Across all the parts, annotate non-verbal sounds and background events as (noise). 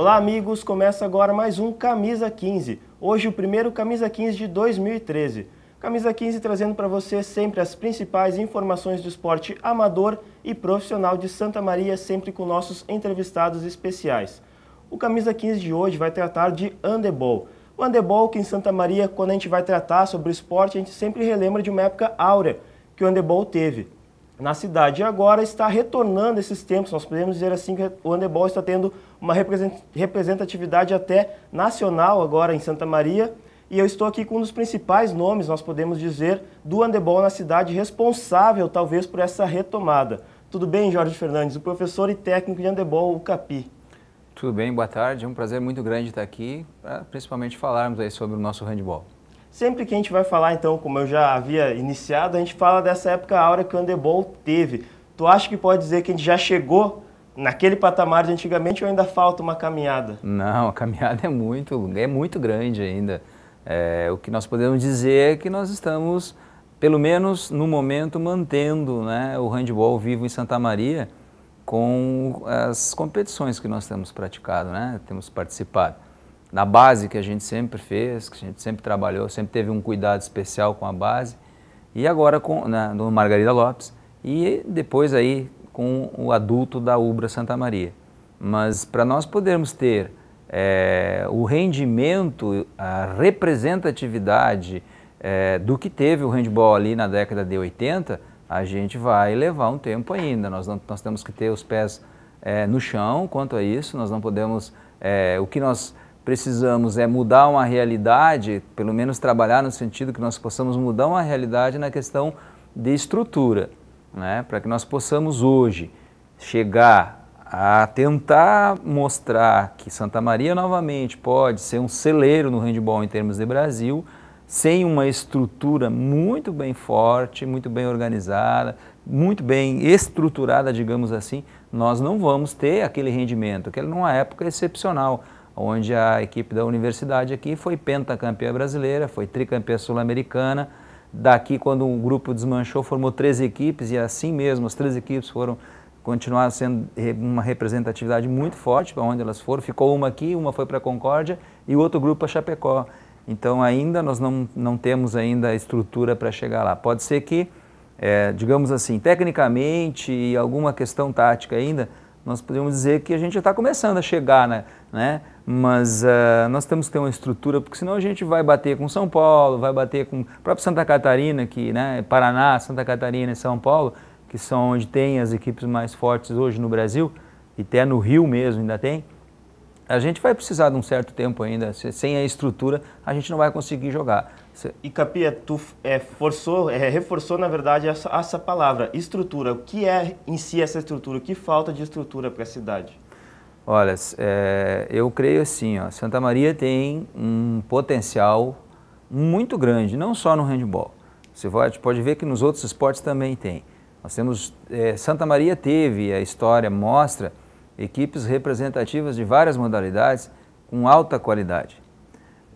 Olá, amigos! Começa agora mais um Camisa 15. Hoje, o primeiro Camisa 15 de 2013. Camisa 15 trazendo para você sempre as principais informações do esporte amador e profissional de Santa Maria, sempre com nossos entrevistados especiais. O Camisa 15 de hoje vai tratar de handebol. O handebol que em Santa Maria, quando a gente vai tratar sobre o esporte, a gente sempre relembra de uma época áurea que o handebol teve na cidade. E agora está retornando esses tempos, nós podemos dizer assim que o handebol está tendo uma representatividade até nacional agora em Santa Maria. E eu estou aqui com um dos principais nomes, nós podemos dizer, do handebol na cidade, responsável talvez por essa retomada. Tudo bem, Jorge Fernandes, o professor e técnico de handebol, o CAPI. Tudo bem, boa tarde. É um prazer muito grande estar aqui, principalmente falarmos aí sobre o nosso handebol. Sempre que a gente vai falar, então, como eu já havia iniciado, a gente fala dessa época áurea que o handebol teve. Tu acha que pode dizer que a gente já chegou naquele patamar de antigamente ou ainda falta uma caminhada? Não, a caminhada é muito, é muito grande ainda. É, o que nós podemos dizer é que nós estamos, pelo menos no momento, mantendo né, o handball vivo em Santa Maria com as competições que nós temos praticado, né, temos participado da base que a gente sempre fez, que a gente sempre trabalhou, sempre teve um cuidado especial com a base. E agora com, na, né, no Margarida Lopes. E depois aí com o adulto da Ubra Santa Maria. Mas para nós podermos ter é, o rendimento, a representatividade é, do que teve o handball ali na década de 80, a gente vai levar um tempo ainda. Nós, não, nós temos que ter os pés é, no chão quanto a isso, nós não podemos. É, o que nós precisamos é mudar uma realidade, pelo menos trabalhar no sentido que nós possamos mudar uma realidade na questão de estrutura, né? para que nós possamos hoje chegar a tentar mostrar que Santa Maria novamente pode ser um celeiro no handball em termos de Brasil, sem uma estrutura muito bem forte, muito bem organizada, muito bem estruturada, digamos assim, nós não vamos ter aquele rendimento, aquele numa é época excepcional onde a equipe da universidade aqui foi pentacampeã brasileira, foi tricampeã sul-americana. Daqui, quando o um grupo desmanchou, formou três equipes e assim mesmo as três equipes foram continuar sendo uma representatividade muito forte para onde elas foram. Ficou uma aqui, uma foi para Concórdia e o outro grupo para Chapecó. Então ainda nós não, não temos ainda a estrutura para chegar lá. Pode ser que, é, digamos assim, tecnicamente e alguma questão tática ainda, nós podemos dizer que a gente já está começando a chegar, né? né? mas uh, nós temos que ter uma estrutura, porque senão a gente vai bater com São Paulo, vai bater com próprio Santa Catarina, que, né, Paraná, Santa Catarina e São Paulo, que são onde tem as equipes mais fortes hoje no Brasil, e até no Rio mesmo ainda tem. A gente vai precisar de um certo tempo ainda, sem a estrutura a gente não vai conseguir jogar. E Capia, é, tu é, forçou, é, reforçou na verdade essa, essa palavra, estrutura. O que é em si essa estrutura? O que falta de estrutura para a cidade? Olha, é, eu creio assim, ó, Santa Maria tem um potencial muito grande, não só no handball. Você pode, pode ver que nos outros esportes também tem. Nós temos, é, Santa Maria teve, a história mostra, equipes representativas de várias modalidades com alta qualidade.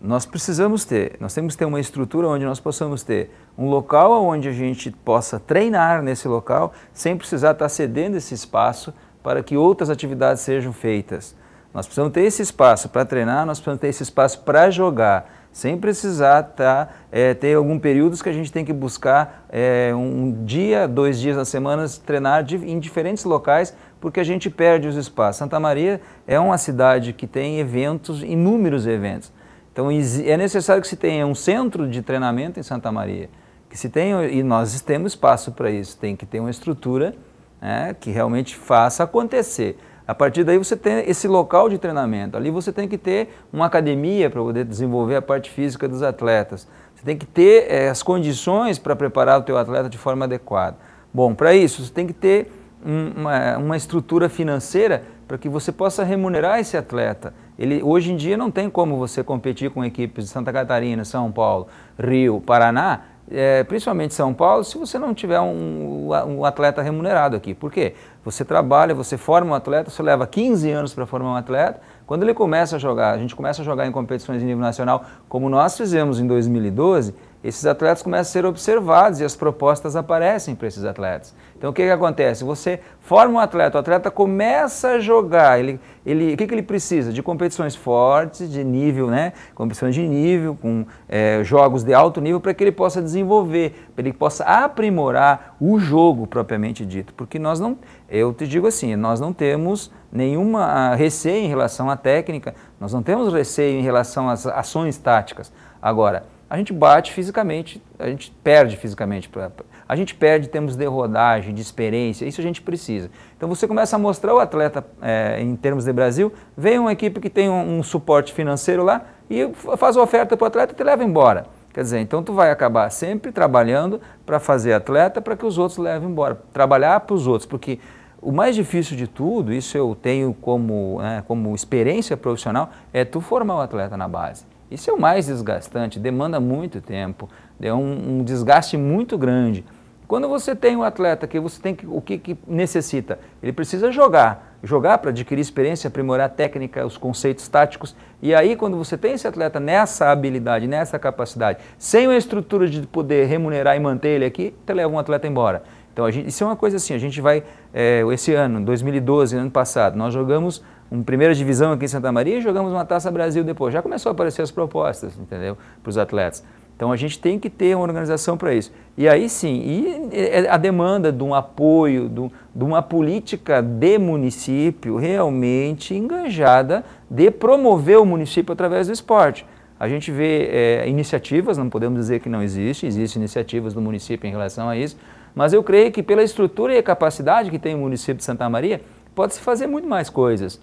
Nós precisamos ter, nós temos que ter uma estrutura onde nós possamos ter um local onde a gente possa treinar nesse local sem precisar estar cedendo esse espaço para que outras atividades sejam feitas. Nós precisamos ter esse espaço para treinar, nós precisamos ter esse espaço para jogar, sem precisar tá, é, ter algum períodos que a gente tem que buscar é, um dia, dois dias na semana treinar de, em diferentes locais, porque a gente perde os espaços. Santa Maria é uma cidade que tem eventos, inúmeros eventos. Então é necessário que se tenha um centro de treinamento em Santa Maria, que se tenha, e nós temos espaço para isso, tem que ter uma estrutura né, que realmente faça acontecer. A partir daí você tem esse local de treinamento. Ali você tem que ter uma academia para poder desenvolver a parte física dos atletas. Você tem que ter é, as condições para preparar o teu atleta de forma adequada. Bom, para isso você tem que ter um, uma, uma estrutura financeira para que você possa remunerar esse atleta. Ele hoje em dia não tem como você competir com equipes de Santa Catarina, São Paulo, Rio, Paraná é, principalmente São Paulo, se você não tiver um, um, atleta remunerado aqui. Por quê? Você trabalha, você forma um atleta, você leva 15 anos para formar um atleta. Quando ele começa a jogar, a gente começa a jogar em competições de nível nacional, como nós fizemos em 2012, esses atletas começam a ser observados e as propostas aparecem para esses atletas. Então o que, que acontece? Você forma um atleta, o atleta começa a jogar, ele, ele, o que, que ele precisa? De competições fortes, de nível, né? competições de nível, com é, jogos de alto nível, para que ele possa desenvolver, para ele possa aprimorar o jogo propriamente dito. Porque nós não, eu te digo assim, nós não temos nenhuma ah, receio em relação à técnica, nós não temos receio em relação às ações táticas. Agora, a gente bate fisicamente, a gente perde fisicamente. Pra, a gente perde em termos de rodagem, de experiência, isso a gente precisa. Então você começa a mostrar o atleta é, em termos de Brasil, vem uma equipe que tem um, um suporte financeiro lá e faz a oferta para o atleta e te leva embora. Quer dizer, então tu vai acabar sempre trabalhando para fazer atleta para que os outros levem embora, trabalhar para os outros, porque o mais difícil de tudo, isso eu tenho como, né, como experiência profissional, é tu formar o atleta na base. Isso é o mais desgastante, demanda muito tempo, é um, um desgaste muito grande. Quando você tem um atleta que você tem que, o que, que necessita? Ele precisa jogar, jogar para adquirir experiência, aprimorar a técnica, os conceitos táticos. E aí, quando você tem esse atleta nessa habilidade, nessa capacidade, sem uma estrutura de poder remunerar e manter ele aqui, você leva um atleta embora. Então, a gente, isso é uma coisa assim, a gente vai, é, esse ano, 2012, ano passado, nós jogamos um primeira divisão aqui em Santa Maria e jogamos uma Taça Brasil depois. Já começou a aparecer as propostas, entendeu? Para os atletas. Então a gente tem que ter uma organização para isso. E aí sim, e é, é a demanda de um apoio, de, uma política de município realmente engajada de promover o município através do esporte. A gente vê é, iniciativas, não podemos dizer que não existe, existem iniciativas do município em relação a isso, mas eu creio que pela estrutura e capacidade que tem o município de Santa Maria, pode-se fazer muito mais coisas.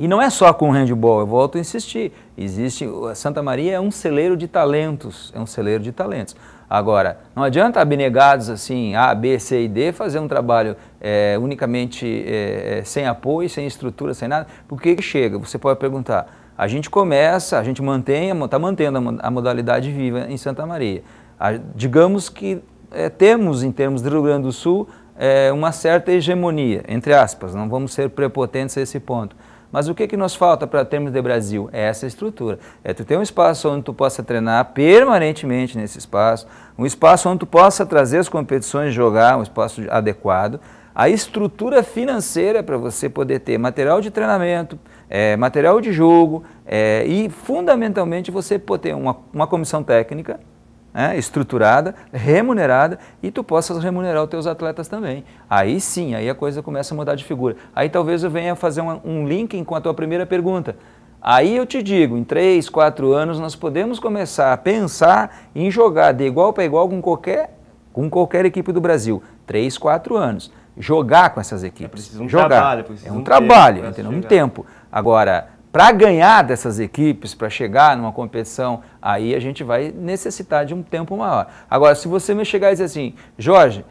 E não é só com handball, eu volto a insistir. Existe, Santa Maria é um celeiro de talentos, é um celeiro de talentos. Agora, não adianta abnegados assim, A, B, C e D, fazer um trabalho é, unicamente é, é sem apoio, sem estrutura, sem nada, Por que chega, você pode perguntar. A gente começa, a gente mantém, está mantendo a modalidade viva em Santa Maria. A, digamos que é, temos, em termos de Rio Grande do Sul, é, uma certa hegemonia, entre aspas, não vamos ser prepotentes a esse ponto mas o que, que nos falta para termos de Brasil? É essa estrutura. É tu ter um espaço onde tu possa treinar permanentemente nesse espaço, um espaço onde tu possa trazer as competições, jogar, um espaço adequado, a estrutura financeira para você poder ter material de treinamento, é, material de jogo é, e, fundamentalmente, você poder ter uma, uma comissão técnica né, estruturada, remunerada e tu possas remunerar os teus atletas também. Aí sim, aí a coisa começa a mudar de figura. Aí talvez eu venha fazer um, um link com a tua primeira pergunta. Aí eu te digo, em 3, 4 anos nós podemos começar a pensar em jogar de igual para igual com qualquer, com qualquer equipe do Brasil. 3, 4 anos. Jogar com essas equipes. É um jogar. trabalho. É, é um, um tempo, trabalho, entendeu? Um tempo. Agora, para ganhar dessas equipes, para chegar numa competição, aí a gente vai necessitar de um tempo maior. Agora, se você me chegar e dizer assim, Jorge,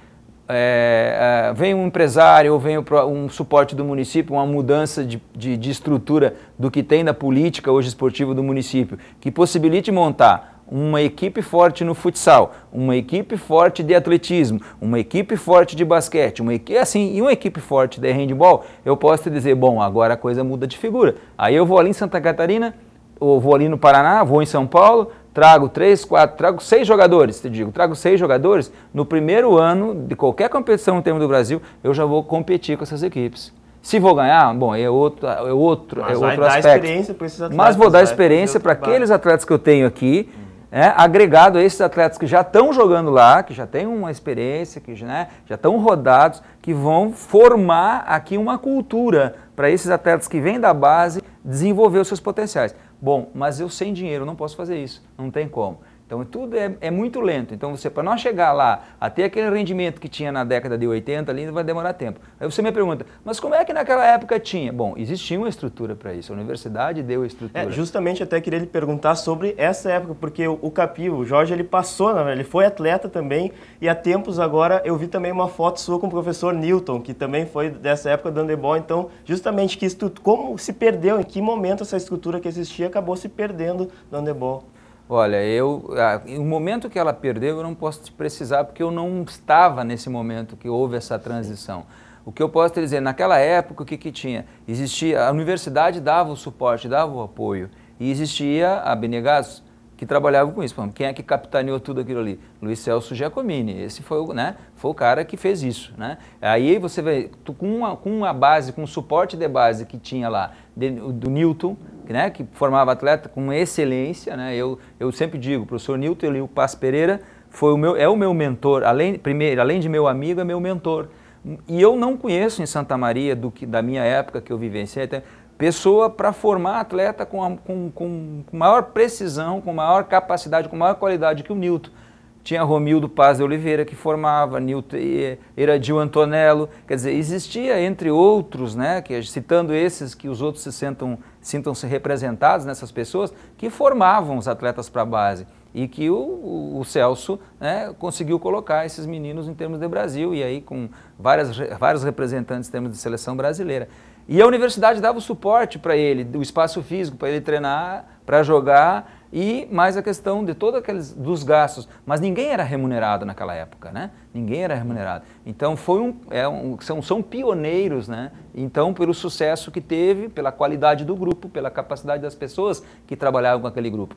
é, é, vem um empresário ou vem um suporte do município, uma mudança de, de, de estrutura do que tem na política hoje esportiva do município, que possibilite montar uma equipe forte no futsal, uma equipe forte de atletismo, uma equipe forte de basquete, uma equipe assim, e uma equipe forte de handball, eu posso te dizer, bom, agora a coisa muda de figura. Aí eu vou ali em Santa Catarina, ou vou ali no Paraná, vou em São Paulo, trago três, quatro, trago seis jogadores, te digo, trago seis jogadores, no primeiro ano de qualquer competição no termo do Brasil, eu já vou competir com essas equipes. Se vou ganhar, bom, é outro, é outro, Mas é outro aspecto. Mas vou dar experiência para aqueles atletas que eu tenho aqui, uhum né, agregado a esses atletas que já estão jogando lá, que já têm uma experiência, que né, já estão rodados, que vão formar aqui uma cultura para esses atletas que vêm da base desenvolver os seus potenciais. Bom, mas eu sem dinheiro não posso fazer isso, não tem como. Então tudo é, é muito lento. Então você para nós chegar lá até aquele rendimento que tinha na década de 80 ali vai demorar tempo. Aí você me pergunta, mas como é que naquela época tinha? Bom, existia uma estrutura para isso. A universidade deu a estrutura. É, justamente até queria lhe perguntar sobre essa época porque o, o Capio, o Jorge ele passou, né? ele foi atleta também e há tempos agora eu vi também uma foto sua com o professor Newton que também foi dessa época do handebol. Então justamente que isso como se perdeu, em que momento essa estrutura que existia acabou se perdendo no handebol? Olha, eu, ah, o momento que ela perdeu, eu não posso te precisar, porque eu não estava nesse momento que houve essa transição. O que eu posso te dizer, naquela época, o que, que tinha? Existia, a universidade dava o suporte, dava o apoio, e existia a Benegados, que trabalhavam com isso. Quem é que capitaneou tudo aquilo ali? Luiz Celso Giacomini. Esse foi o, né, foi o cara que fez isso. Né? Aí você vê, com uma, com uma base, com um suporte de base que tinha lá, de, do Newton, né, que formava atleta com excelência. Né? Eu, eu sempre digo, o professor Newton e o Paz Pereira foi o meu, é o meu mentor. Além, primeiro, além de meu amigo, é meu mentor. E eu não conheço em Santa Maria, do que, da minha época que eu vivenciei, até, pessoa para formar atleta com, a, com, com, maior precisão, com maior capacidade, com maior qualidade que o Nilton. Tinha Romildo Paz de Oliveira que formava, Nilton Eradil Antonello, quer dizer, existia entre outros, né, que, citando esses que os outros se sentam, sintam-se representados nessas pessoas, que formavam os atletas para a base e que o, o Celso né, conseguiu colocar esses meninos em termos de Brasil, e aí com várias, vários representantes em termos de seleção brasileira. E a universidade dava o suporte para ele, o espaço físico para ele treinar, para jogar e mais a questão de todos aqueles dos gastos, mas ninguém era remunerado naquela época, né? Ninguém era remunerado. Então foi um, é um são, são pioneiros, né? Então pelo sucesso que teve, pela qualidade do grupo, pela capacidade das pessoas que trabalhavam com aquele grupo.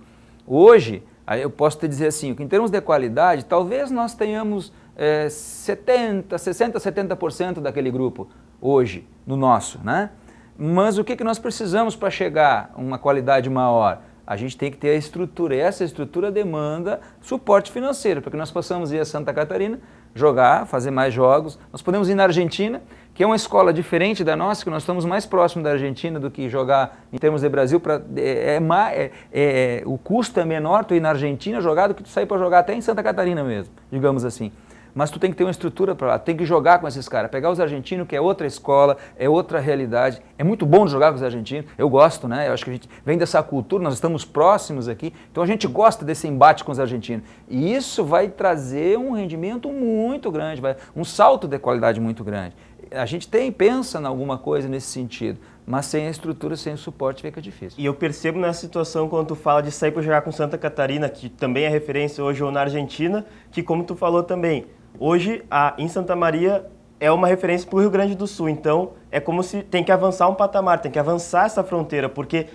Hoje eu posso te dizer assim, que em termos de qualidade, talvez nós tenhamos é, 70, 60, 70% daquele grupo, hoje no nosso, né? Mas o que, que nós precisamos para chegar a uma qualidade maior? A gente tem que ter a estrutura, e essa estrutura demanda suporte financeiro, para que nós possamos ir a Santa Catarina, jogar, fazer mais jogos. Nós podemos ir na Argentina, que é uma escola diferente da nossa, que nós estamos mais próximo da Argentina do que jogar em termos de Brasil. Pra, é, é, é, o custo é menor tu ir na Argentina jogar do que tu sair para jogar até em Santa Catarina mesmo, digamos assim mas tu tem que ter uma estrutura para lá, tem que jogar com esses caras, pegar os argentinos, que é outra escola, é outra realidade. É muito bom jogar com os argentinos, eu gosto, né? Eu acho que a gente vem dessa cultura, nós estamos próximos aqui, então a gente gosta desse embate com os argentinos. E isso vai trazer um rendimento muito grande, vai, um salto de qualidade muito grande. A gente tem, pensa em alguma coisa nesse sentido, mas sem a estrutura, sem o suporte fica difícil. E eu percebo nessa situação quando tu fala de sair para jogar com Santa Catarina, que também é referência hoje ou na Argentina, que como tu falou também, Hoje, a, em Santa Maria, é uma referência para o Rio Grande do Sul. Então, é como se tem que avançar um patamar, tem que avançar essa fronteira, porque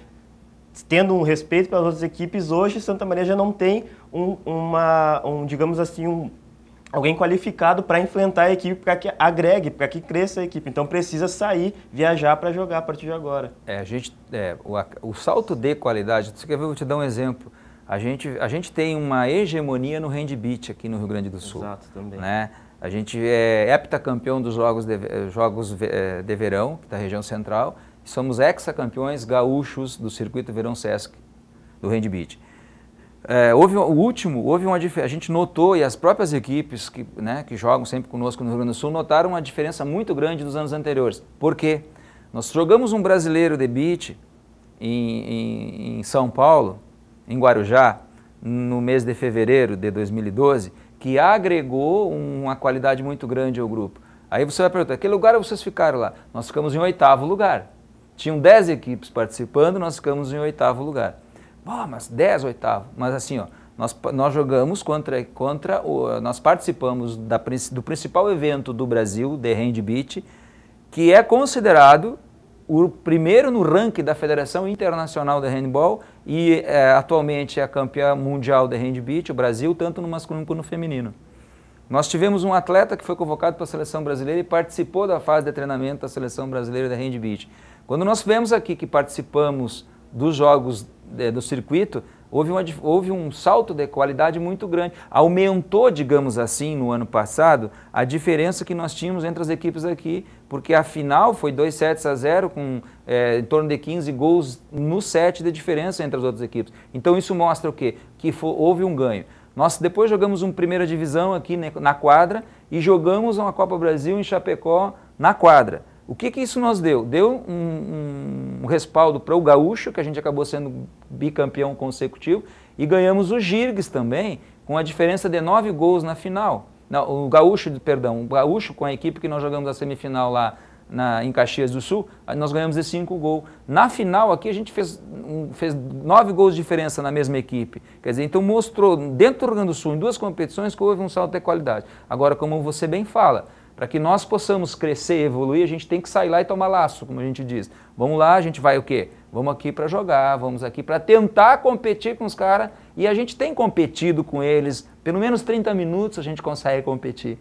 tendo um respeito pelas outras equipes, hoje Santa Maria já não tem um, uma, um digamos assim, um, alguém qualificado para enfrentar a equipe, para que agregue, para que cresça a equipe. Então precisa sair, viajar para jogar a partir de agora. É, a gente, é, o, o, salto de qualidade, você quer ver, eu vou te dar um exemplo. A gente, a gente tem uma hegemonia no handbeat aqui no Rio Grande do Sul. Exato, também. Né? A gente é heptacampeão dos Jogos de, eh, jogos eh, de Verão, da tá região central, e somos hexacampeões gaúchos do Circuito Verão Sesc, do handbeat. É, eh, houve o último, houve uma a gente notou e as próprias equipes que, né, que jogam sempre conosco no Rio Grande do Sul notaram uma diferença muito grande dos anos anteriores. Por quê? Nós jogamos um brasileiro de beat em, em, em São Paulo em Guarujá, no mês de fevereiro de 2012, que agregou uma qualidade muito grande ao grupo. Aí você vai perguntar, que lugar vocês ficaram lá? Nós ficamos em oitavo lugar. Tinham dez equipes participando, nós ficamos em oitavo lugar. Bom, mas dez oitavo. Mas assim, ó, nós, nós jogamos contra, contra o, nós participamos da, do principal evento do Brasil, The Hand Beat, que é considerado o primeiro no ranking da Federação Internacional de Handball e é, atualmente é a campeã mundial de handbeat, o Brasil, tanto no masculino quanto no feminino. Nós tivemos um atleta que foi convocado para a seleção brasileira e participou da fase de treinamento da seleção brasileira de handbeat. Quando nós vemos aqui que participamos dos jogos é, do circuito, Houve, uma, houve um salto de qualidade muito grande. Aumentou, digamos assim, no ano passado, a diferença que nós tínhamos entre as equipes aqui, porque a final foi 2 sets a 0, com é, em torno de 15 gols no set de diferença entre as outras equipes. Então isso mostra o quê? Que foi, houve um ganho. Nós depois jogamos uma primeira divisão aqui né, na quadra e jogamos uma Copa Brasil em Chapecó na quadra. O que, que isso nos deu? Deu um, um respaldo para o Gaúcho, que a gente acabou sendo bicampeão consecutivo, e ganhamos o Girgues também, com a diferença de nove gols na final. Não, o Gaúcho, perdão, o Gaúcho com a equipe que nós jogamos a semifinal lá na, em Caxias do Sul, nós ganhamos de cinco gols. Na final aqui a gente fez, um, fez nove gols de diferença na mesma equipe. Quer dizer, então mostrou dentro do Rio Grande do Sul, em duas competições, que houve um salto de qualidade. Agora, como você bem fala, para que nós possamos crescer, evoluir, a gente tem que sair lá e tomar laço, como a gente diz. Vamos lá, a gente vai o quê? Vamos aqui para jogar, vamos aqui para tentar competir com os caras. E a gente tem competido com eles, pelo menos 30 minutos a gente consegue competir.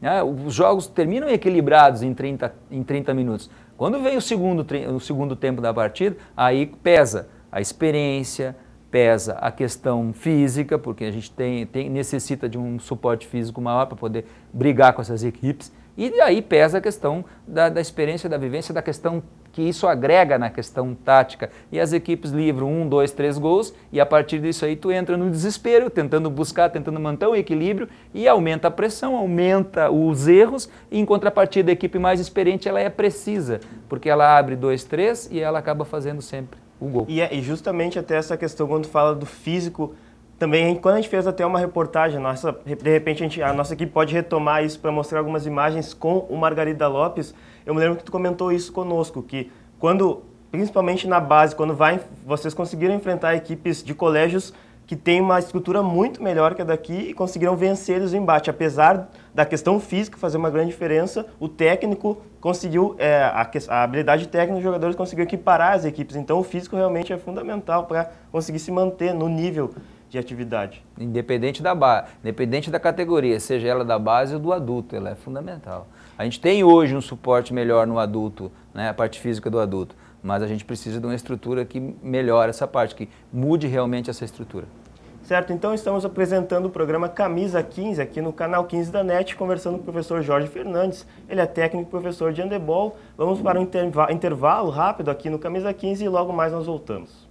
Né? Os jogos terminam equilibrados em 30, em 30 minutos. Quando vem o segundo, o segundo tempo da partida, aí pesa a experiência, pesa a questão física, porque a gente tem, tem necessita de um suporte físico maior para poder brigar com essas equipes. E aí pesa a questão da, da experiência, da vivência, da questão que isso agrega na questão tática. E as equipes livram um, dois, três gols, e a partir disso aí tu entra no desespero, tentando buscar, tentando manter o um equilíbrio, e aumenta a pressão, aumenta os erros, e em contrapartida a equipe mais experiente ela é precisa, porque ela abre dois, três e ela acaba fazendo sempre o gol. E, é, e justamente até essa questão quando fala do físico também, quando a gente fez até uma reportagem nossa, de repente a, gente, a nossa equipe pode retomar isso para mostrar algumas imagens com o Margarida Lopes. Eu me lembro que tu comentou isso conosco, que quando, principalmente na base, quando vai, vocês conseguiram enfrentar equipes de colégios que tem uma estrutura muito melhor que a daqui e conseguiram vencer eles o embate. Apesar da questão física fazer uma grande diferença, o técnico conseguiu, é, a, a, habilidade técnica dos jogadores conseguiu equiparar as equipes. Então o físico realmente é fundamental para conseguir se manter no nível de atividade. Independente da base, independente da categoria, seja ela da base ou do adulto, ela é fundamental. A gente tem hoje um suporte melhor no adulto, né, a parte física do adulto, mas a gente precisa de uma estrutura que melhore essa parte, que mude realmente essa estrutura. Certo, então estamos apresentando o programa Camisa 15 aqui no canal 15 da NET, conversando com o professor Jorge Fernandes. Ele é técnico e professor de handebol. Vamos para um intervalo rápido aqui no Camisa 15 e logo mais nós voltamos.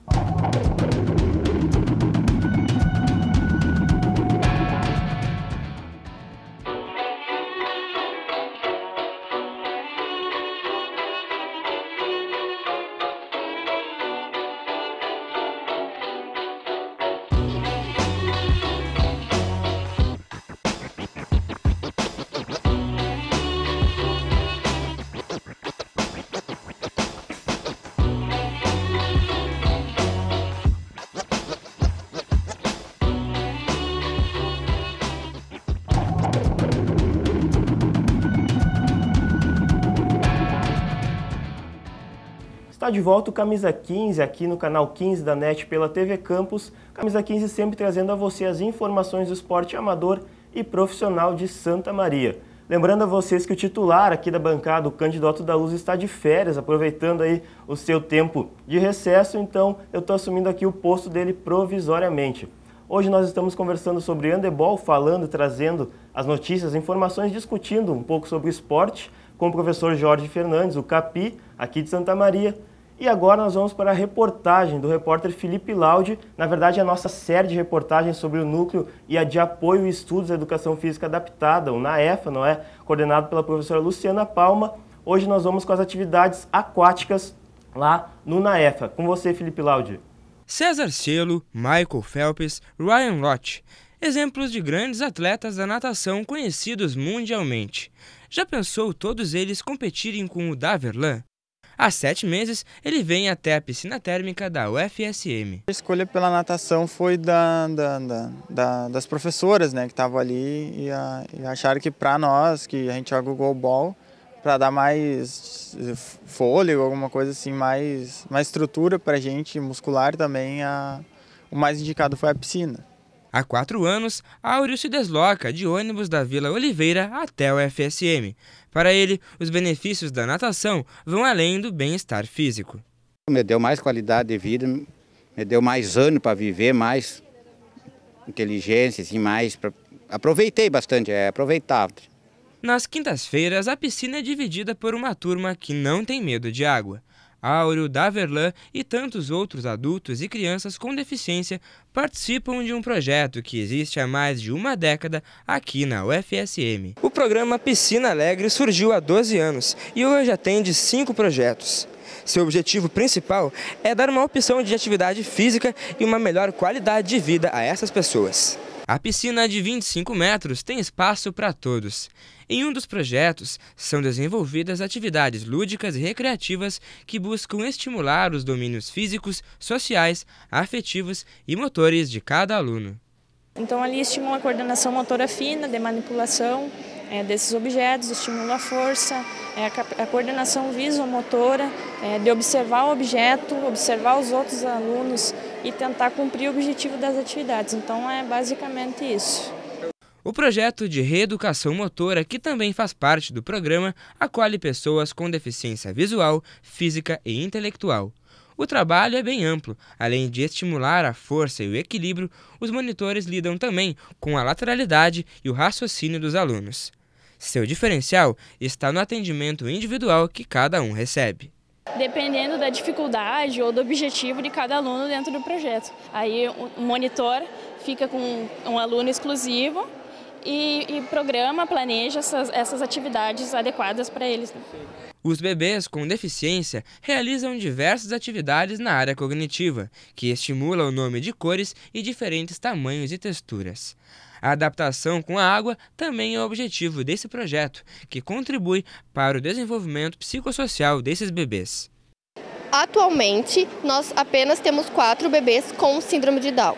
de volta o Camisa 15 aqui no canal 15 da NET pela TV Campus. Camisa 15 sempre trazendo a você as informações do esporte amador e profissional de Santa Maria. Lembrando a vocês que o titular aqui da bancada, o candidato da Luz, está de férias, aproveitando aí o seu tempo de recesso, então eu estou assumindo aqui o posto dele provisoriamente. Hoje nós estamos conversando sobre handebol, falando, trazendo as notícias, informações, discutindo um pouco sobre o esporte com o professor Jorge Fernandes, o CAPI, aqui de Santa Maria, e agora nós vamos para a reportagem do repórter Felipe Laude, na verdade é a nossa série de reportagens sobre o núcleo e a de apoio e estudos à educação física adaptada, o NAEFA, não é? Coordenado pela professora Luciana Palma. Hoje nós vamos com as atividades aquáticas lá no NAEFA. Com você, Felipe Laude. César Cielo, Michael Phelps, Ryan Lott, exemplos de grandes atletas da natação conhecidos mundialmente. Já pensou todos eles competirem com o Daverlan? Há sete meses, ele vem até a piscina térmica da UFSM. A escolha pela natação foi da, da, da, das professoras né, que estavam ali e, a, e acharam que para nós, que a gente joga o goalball, para dar mais fôlego, alguma coisa assim, mais, mais estrutura para a gente, muscular também, a, o mais indicado foi a piscina. Há quatro anos, Áureo se desloca de ônibus da Vila Oliveira até o FSM. Para ele, os benefícios da natação vão além do bem-estar físico. Me deu mais qualidade de vida, me deu mais ano para viver, mais inteligência, assim, mais. Pra... Aproveitei bastante, é aproveitável. Nas quintas-feiras, a piscina é dividida por uma turma que não tem medo de água. Áureo, Daverlan e tantos outros adultos e crianças com deficiência participam de um projeto que existe há mais de uma década aqui na UFSM. O programa Piscina Alegre surgiu há 12 anos e hoje atende cinco projetos. Seu objetivo principal é dar uma opção de atividade física e uma melhor qualidade de vida a essas pessoas. A piscina de 25 metros tem espaço para todos. Em um dos projetos, são desenvolvidas atividades lúdicas e recreativas que buscam estimular os domínios físicos, sociais, afetivos e motores de cada aluno. Então ali estimula a coordenação motora fina de manipulação é, desses objetos, estimula a força, é, a, a coordenação visomotora, é, de observar o objeto, observar os outros alunos e tentar cumprir o objetivo das atividades. Então é basicamente isso. O projeto de reeducação motora, que também faz parte do programa, acolhe pessoas com deficiência visual, física e intelectual. O trabalho é bem amplo. Além de estimular a força e o equilíbrio, os monitores lidam também com a lateralidade e o raciocínio dos alunos. Seu diferencial está no atendimento individual que cada um recebe dependendo da dificuldade ou do objetivo de cada aluno dentro do projeto. Aí o monitor fica com um aluno exclusivo e, e programa, planeja essas, essas atividades adequadas para eles. Né? Os bebês com deficiência realizam diversas atividades na área cognitiva, que estimula o nome de cores e diferentes tamanhos e texturas. A adaptação com a água também é o objetivo desse projeto, que contribui para o desenvolvimento psicossocial desses bebês. Atualmente, nós apenas temos quatro bebês com síndrome de Down.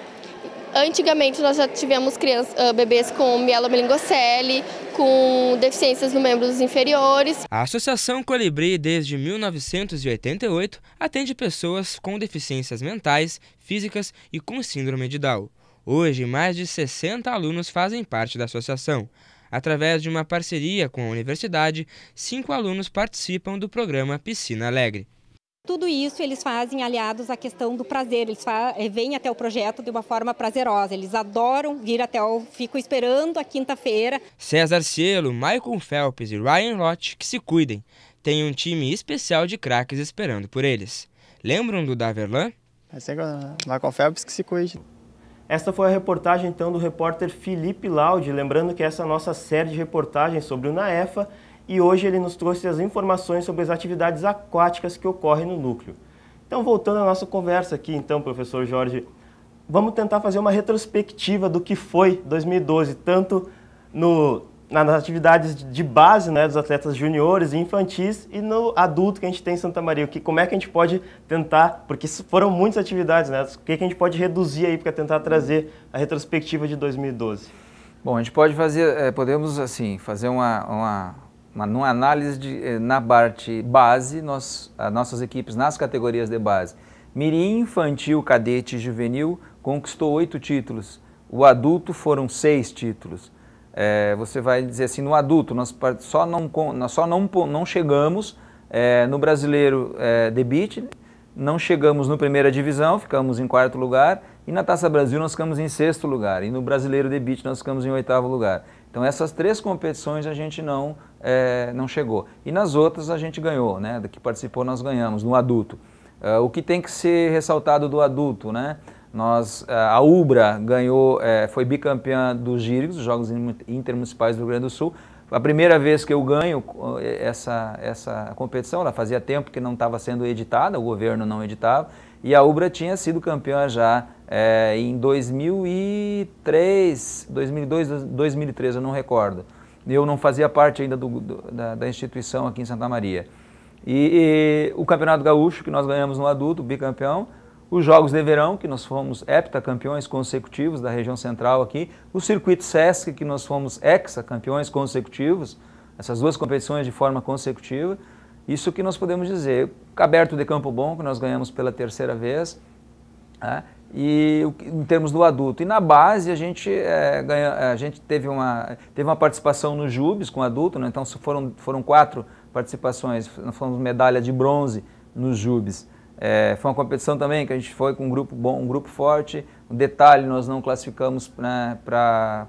Antigamente nós já tivemos crianças, bebês com mielomelingocele, com deficiências nos membros inferiores. A Associação Colibri, desde 1988, atende pessoas com deficiências mentais, físicas e com síndrome de Down. Hoje, mais de 60 alunos fazem parte da associação. Através de uma parceria com a universidade, cinco alunos participam do programa Piscina Alegre. Tudo isso eles fazem aliados à questão do prazer, eles eh, vêm até o projeto de uma forma prazerosa, eles adoram vir até o... ficam esperando a quinta-feira. César Cielo, Michael Phelps e Ryan Lott que se cuidem, tem um time especial de craques esperando por eles. Lembram do Daverlan? É sempre Michael Phelps que se cuide. Esta foi a reportagem então do repórter Felipe Laude, lembrando que essa é nossa série de reportagens sobre o NAEFA, e hoje ele nos trouxe as informações sobre as atividades aquáticas que ocorrem no núcleo. Então, voltando à nossa conversa aqui, então, professor Jorge, vamos tentar fazer uma retrospectiva do que foi 2012, tanto no, nas atividades de base né, dos atletas juniores e infantis e no adulto que a gente tem em Santa Maria. Que, como é que a gente pode tentar, porque foram muitas atividades, né, o que, que a gente pode reduzir aí para tentar trazer a retrospectiva de 2012? Bom, a gente pode fazer, é, podemos assim, fazer uma, uma mas numa análise de, eh, na parte base, nós, as nossas equipes nas categorias de base, Mirim, infantil, cadete e juvenil conquistou oito títulos. O adulto foram seis títulos. É, você vai dizer assim, no adulto nós só não, nós só não, não chegamos é, no brasileiro é, de beat, não chegamos no primeira divisão, ficamos em quarto lugar, e na Taça Brasil nós ficamos em sexto lugar, e no brasileiro de beat nós ficamos em oitavo lugar. Então essas três competições a gente não, é, não chegou. E nas outras a gente ganhou, né? Da que participou nós ganhamos, no adulto. Uh, o que tem que ser ressaltado do adulto, né? Nós, é, a UBRA ganhou, é, foi bicampeã dos Gíricos, dos Jogos Intermunicipais do Rio Grande do Sul. A primeira vez que eu ganho é, essa, essa competição, ela fazia tempo que não estava sendo editada, o governo não editava. E a Ubra tinha sido campeã já é, em 2003, 2002, 2003, eu não recordo. Eu não fazia parte ainda do, do, da, da, instituição aqui em Santa Maria. E, e, o Campeonato Gaúcho, que nós ganhamos no adulto, bicampeão, os Jogos de Verão, que nós fomos heptacampeões consecutivos da região central aqui, o Circuito Sesc, que nós fomos hexacampeões consecutivos, essas duas competições de forma consecutiva, isso que nós podemos dizer. aberto de Campo Bom, que nós ganhamos pela terceira vez, né? e em termos do adulto. E na base a gente, é, ganha, é, a gente teve, uma, teve uma participação no Jubes com adulto, né? então foram, foram quatro participações, nós fomos medalha de bronze nos Jubes. É, foi uma competição também que a gente foi com um grupo bom, um grupo forte. Um detalhe, nós não classificamos né, para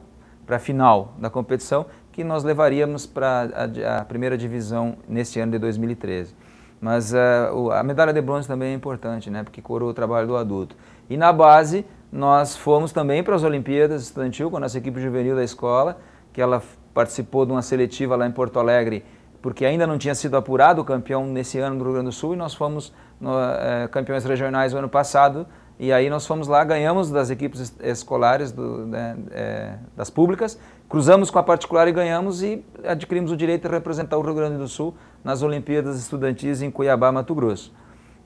a final da competição que nós levaríamos para a, a, primeira divisão neste ano de 2013. Mas uh, a medalha de bronze também é importante, né, porque coroa o trabalho do adulto. E na base, nós fomos também para as Olimpíadas Estudantil com a nossa equipe juvenil da escola, que ela participou de uma seletiva lá em Porto Alegre, porque ainda não tinha sido apurado o campeão nesse ano do Rio Grande do Sul, e nós fomos no, eh, campeões regionais no ano passado, e aí nós fomos lá, ganhamos das equipes escolares, do, né, eh, das públicas, cruzamos com a particular e ganhamos e adquirimos o direito de representar o Rio Grande do Sul nas Olimpíadas Estudantis em Cuiabá, Mato Grosso.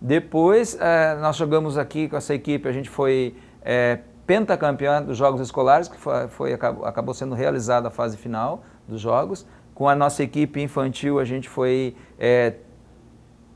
Depois, eh, nós chegamos aqui com essa equipe, a gente foi eh, pentacampeã dos Jogos Escolares, que foi, foi acabou, acabou, sendo realizada a fase final dos Jogos. Com a nossa equipe infantil, a gente foi é,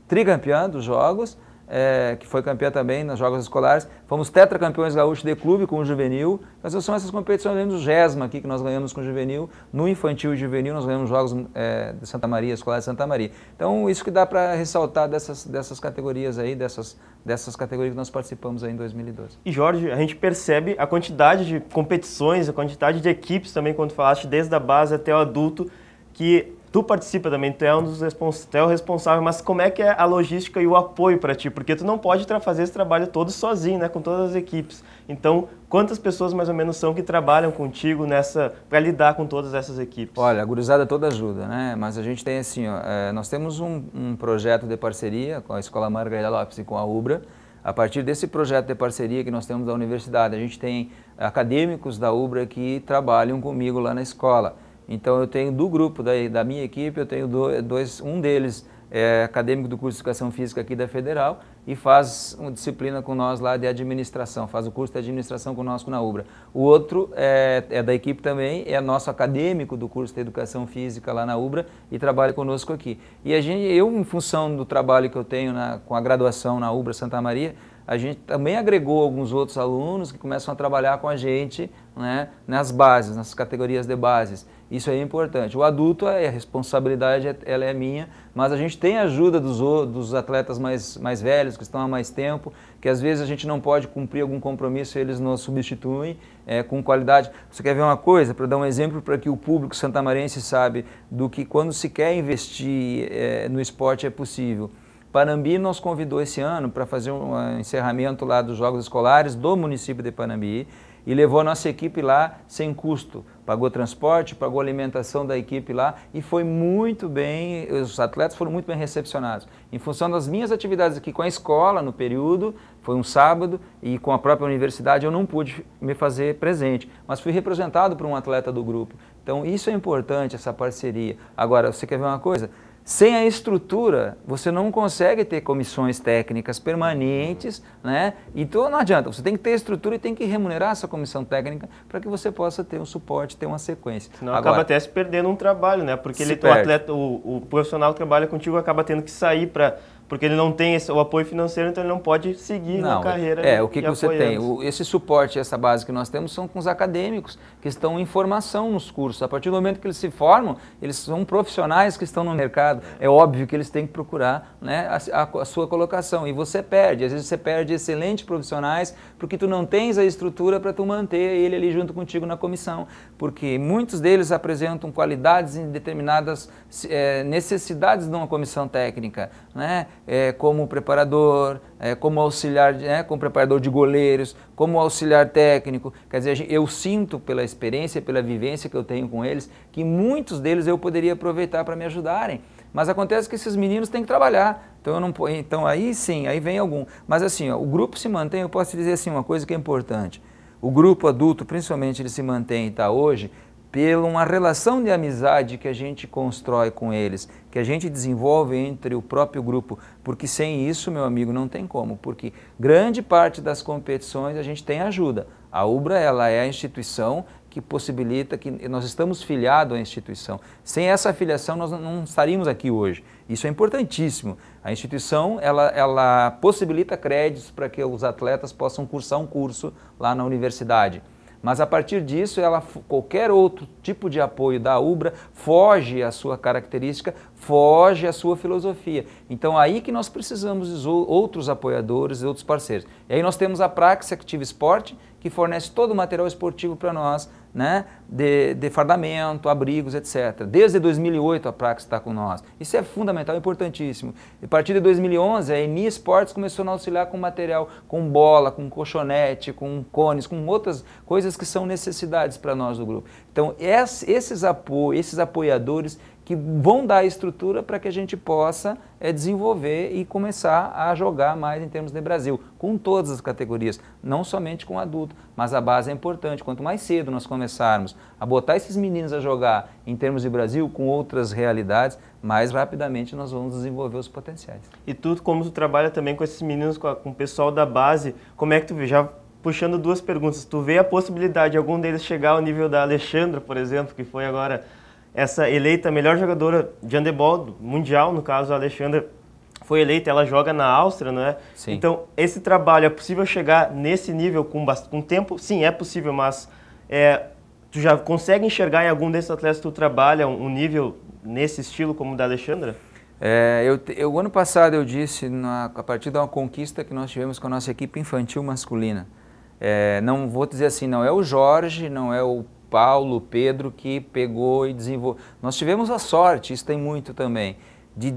tricampeã dos Jogos é, que foi campeã também nas Jogos Escolares. Fomos tetracampeões gaúchos de clube com o juvenil. Mas são essas competições, além do GESMA aqui, que nós ganhamos com o juvenil. No infantil e juvenil, nós ganhamos jogos é, de Santa Maria, Escolar de Santa Maria. Então, isso que dá para ressaltar dessas, dessas categorias aí, dessas, dessas categorias que nós participamos aí em 2012. E, Jorge, a gente percebe a quantidade de competições, a quantidade de equipes também, quando falaste, desde a base até o adulto, que Tu participa também, tu é, um dos respons... tu é o responsável, mas como é que é a logística e o apoio para ti? Porque tu não pode fazer esse trabalho todo sozinho, né, com todas as equipes. Então, quantas pessoas mais ou menos são que trabalham contigo nessa para lidar com todas essas equipes? Olha, a gurizada toda ajuda, né? Mas a gente tem assim, ó, é, nós temos um, um, projeto de parceria com a Escola Margarida Lopes e com a UBRA. A partir desse projeto de parceria que nós temos da universidade, a gente tem acadêmicos da UBRA que trabalham comigo lá na escola. Então eu tenho do grupo, da, da minha equipe, eu tenho dois, um deles é acadêmico do curso de Educação Física aqui da Federal e faz uma disciplina com nós lá de administração, faz o curso de administração conosco na UBRA. O outro é, é da equipe também, é nosso acadêmico do curso de Educação Física lá na UBRA e trabalha conosco aqui. E a gente, eu, em função do trabalho que eu tenho na, com a graduação na UBRA Santa Maria, a gente também agregou alguns outros alunos que começam a trabalhar com a gente né, nas bases, nas categorias de bases. Isso é importante. O adulto, é, a responsabilidade é, ela é minha, mas a gente tem a ajuda dos, dos atletas mais, mais velhos, que estão há mais tempo, que às vezes a gente não pode cumprir algum compromisso e eles nos substituem é, com qualidade. Você quer ver uma coisa? Para dar um exemplo para que o público santamarense sabe do que quando se quer investir é, no esporte é possível. Panambi nos convidou esse ano para fazer um ah, encerramento lá dos Jogos Escolares do município de Panambi e levou a nossa equipe lá sem custo. Pagou transporte, pagou alimentação da equipe lá e foi muito bem, os atletas foram muito bem recepcionados. Em função das minhas atividades aqui com a escola no período, foi um sábado, e com a própria universidade eu não pude me fazer presente, mas fui representado por um atleta do grupo. Então isso é importante, essa parceria. Agora, você quer ver uma coisa? Sem a estrutura, você não consegue ter comissões técnicas permanentes, né? Então não adianta, você tem que ter estrutura e tem que remunerar essa comissão técnica para que você possa ter um suporte, ter uma sequência. Senão Agora, acaba até se perdendo um trabalho, né? Porque ele, o, atleta, o, o profissional que trabalha contigo acaba tendo que sair para porque ele não tem esse, o apoio financeiro, então ele não pode seguir na carreira. É, o que, que você tem? O, esse suporte, essa base que nós temos são com os acadêmicos, que estão em formação nos cursos. A partir do momento que eles se formam, eles são profissionais que estão no mercado. É óbvio que eles têm que procurar né, a, a, a sua colocação. E você perde, às vezes você perde excelentes profissionais, porque tu não tens a estrutura para tu manter ele ali junto contigo na comissão. Porque muitos deles apresentam qualidades em determinadas é, necessidades de uma comissão técnica. Né? é, como preparador, é, como auxiliar, né, como preparador de goleiros, como auxiliar técnico. Quer dizer, eu sinto pela experiência, pela vivência que eu tenho com eles, que muitos deles eu poderia aproveitar para me ajudarem. Mas acontece que esses meninos têm que trabalhar. Então, não, então aí sim, aí vem algum. Mas assim, ó, o grupo se mantém, eu posso dizer assim, uma coisa que é importante. O grupo adulto, principalmente, ele se mantém e está hoje pela uma relação de amizade que a gente constrói com eles, que a gente desenvolve entre o próprio grupo, porque sem isso, meu amigo, não tem como, porque grande parte das competições a gente tem ajuda. A UBRA ela é a instituição que possibilita que nós estamos filiados à instituição. Sem essa filiação nós não estaríamos aqui hoje. Isso é importantíssimo. A instituição ela, ela possibilita créditos para que os atletas possam cursar um curso lá na universidade. Mas a partir disso, ela, qualquer outro tipo de apoio da Ubra foge à sua característica, foge à sua filosofia. Então aí que nós precisamos de outros apoiadores e outros parceiros. E aí nós temos a Praxis Active Sport, que fornece todo o material esportivo para nós né, de, de fardamento, abrigos, etc. Desde 2008 a Praxis está com nós. Isso é fundamental, importantíssimo. E a partir de 2011, a Eni Esportes começou a auxiliar com material, com bola, com colchonete, com cones, com outras coisas que são necessidades para nós do grupo. Então, esses, apo esses apoiadores que vão dar estrutura para que a gente possa é, desenvolver e começar a jogar mais em termos de Brasil, com todas as categorias, não somente com adulto, mas a base é importante. Quanto mais cedo nós começarmos a botar esses meninos a jogar em termos de Brasil com outras realidades, mais rapidamente nós vamos desenvolver os potenciais. E tudo como tu trabalha também com esses meninos, com, a, com o pessoal da base, como é que tu vê? Já puxando duas perguntas, tu vê a possibilidade de algum deles chegar ao nível da Alexandra, por exemplo, que foi agora essa eleita melhor jogadora de handebol mundial, no caso a Alexandra foi eleita, ela joga na Áustria, não é? Sim. Então, esse trabalho, é possível chegar nesse nível com, com tempo? Sim, é possível, mas é, tu já consegue enxergar em algum desses atletas que tu trabalha um, nível nesse estilo como o da Alexandra? É, eu, eu, ano passado eu disse, na, a partir de uma conquista que nós tivemos com a nossa equipe infantil masculina, é, não vou dizer assim, não é o Jorge, não é o Paulo, Pedro, que pegou e desenvolveu. Nós tivemos a sorte, isso tem muito também, de,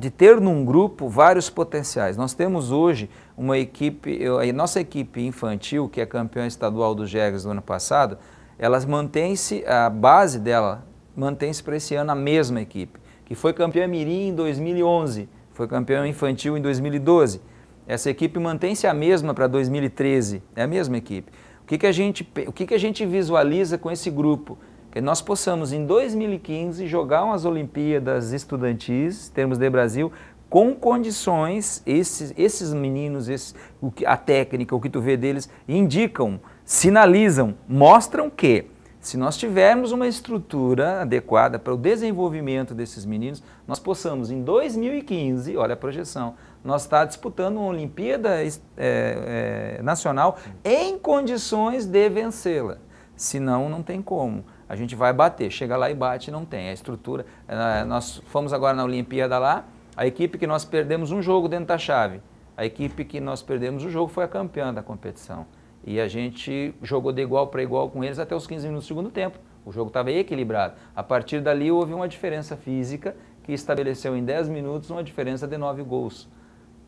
de ter num grupo vários potenciais. Nós temos hoje uma equipe, a nossa equipe infantil, que é campeã estadual do Jegas do ano passado, elas mantém-se, a base dela mantém-se para esse ano a mesma equipe, que foi campeã mirim em 2011, foi campeã infantil em 2012. Essa equipe mantém-se a mesma para 2013, é a mesma equipe. O que, que, a, gente, o que, que a gente visualiza com esse grupo? Que nós possamos, em 2015, jogar umas Olimpíadas estudantis, termos de Brasil, com condições, esses, esses meninos, esse, o que, a técnica, o que tu vê deles, indicam, sinalizam, mostram que se nós tivermos uma estrutura adequada para o desenvolvimento desses meninos, nós possamos em 2015, olha a projeção, nós está disputando uma Olimpíada é, é, Nacional em condições de vencê-la. Senão, não tem como. A gente vai bater, chega lá e bate, não tem. A estrutura. É, nós fomos agora na Olimpíada lá, a equipe que nós perdemos um jogo dentro da chave. A equipe que nós perdemos o jogo foi a campeã da competição. E a gente jogou de igual para igual com eles até os 15 minutos do segundo tempo. O jogo estava equilibrado. A partir dali houve uma diferença física que estabeleceu em 10 minutos uma diferença de 9 gols.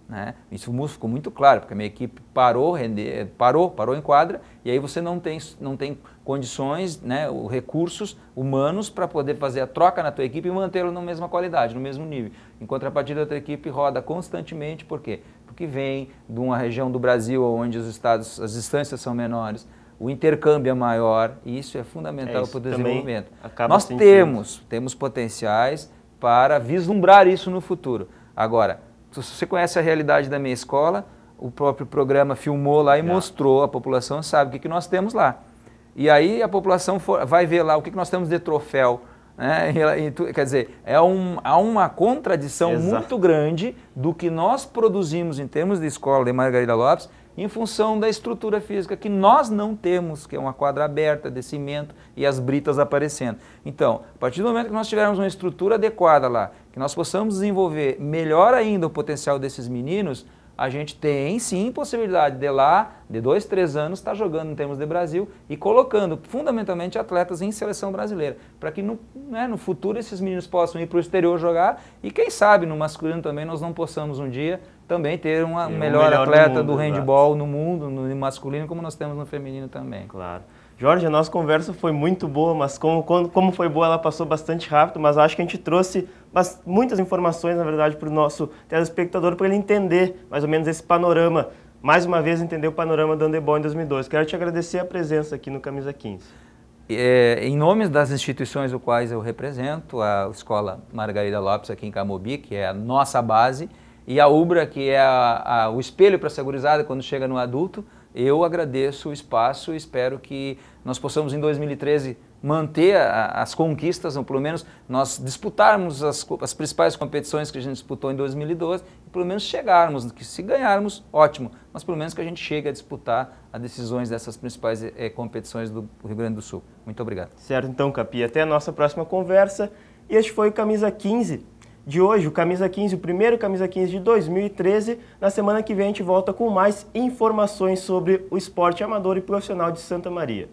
Né? Isso ficou muito claro, porque a minha equipe parou, render, parou, parou em quadra, e aí você não tem, não tem condições, né, recursos humanos para poder fazer a troca na tua equipe e mantê la na mesma qualidade, no mesmo nível. Em contrapartida, a tua equipe roda constantemente, por quê? Porque vem de uma região do Brasil onde os estados, as distâncias são menores, o intercâmbio é maior, e isso é fundamental é, para o desenvolvimento. Nós sentindo. temos, temos potenciais para vislumbrar isso no futuro. Agora, se você conhece a realidade da minha escola, o próprio programa filmou lá e mostrou, a população sabe o que, que nós temos lá. E aí a população for, vai ver lá o que, que nós temos de troféu. Né? (laughs) E, e, quer dizer, é um, há uma contradição Exato. muito grande do que nós produzimos em termos de escola de Margarida Lopes em função da estrutura física que nós não temos, que é uma quadra aberta de cimento e as britas aparecendo. Então, a partir do momento que nós tivermos uma estrutura adequada lá que nós possamos desenvolver melhor ainda o potencial desses meninos, a gente tem sim possibilidade de lá, de dois, três anos, estar tá jogando em termos de Brasil e colocando fundamentalmente atletas em seleção brasileira, para que no, né, no futuro esses meninos possam ir para o exterior jogar e quem sabe no masculino também nós não possamos um dia também ter uma melhor, melhor, atleta do, mundo, do handball exatamente. no mundo, no masculino, como nós temos no feminino também. Claro. Jorge, a nossa conversa foi muito boa, mas como, como foi boa, ela passou bastante rápido, mas acho que a gente trouxe muitas informações, na verdade, para o nosso telespectador, para ele entender mais ou menos esse panorama, mais uma vez entender o panorama do Andebol em 2012. Quero te agradecer a presença aqui no Camisa 15. É, em nome das instituições o quais eu represento, a Escola Margarida Lopes aqui em Camobi, que é a nossa base, e a UBRA, que é a, a, o espelho para a segurizada quando chega no adulto, eu agradeço o espaço e espero que nós possamos em 2013 manter a, as conquistas, ou pelo menos nós disputarmos as, as, principais competições que a gente disputou em 2012, e pelo menos chegarmos, que se ganharmos, ótimo, mas pelo menos que a gente chegue a disputar as decisões dessas principais eh, eh, competições do Rio Grande do Sul. Muito obrigado. Certo, então, Capi, até a nossa próxima conversa. E este foi o Camisa 15 de hoje, o Camisa 15, o primeiro Camisa 15 de 2013. Na semana que vem a gente volta com mais informações sobre o esporte amador e profissional de Santa Maria.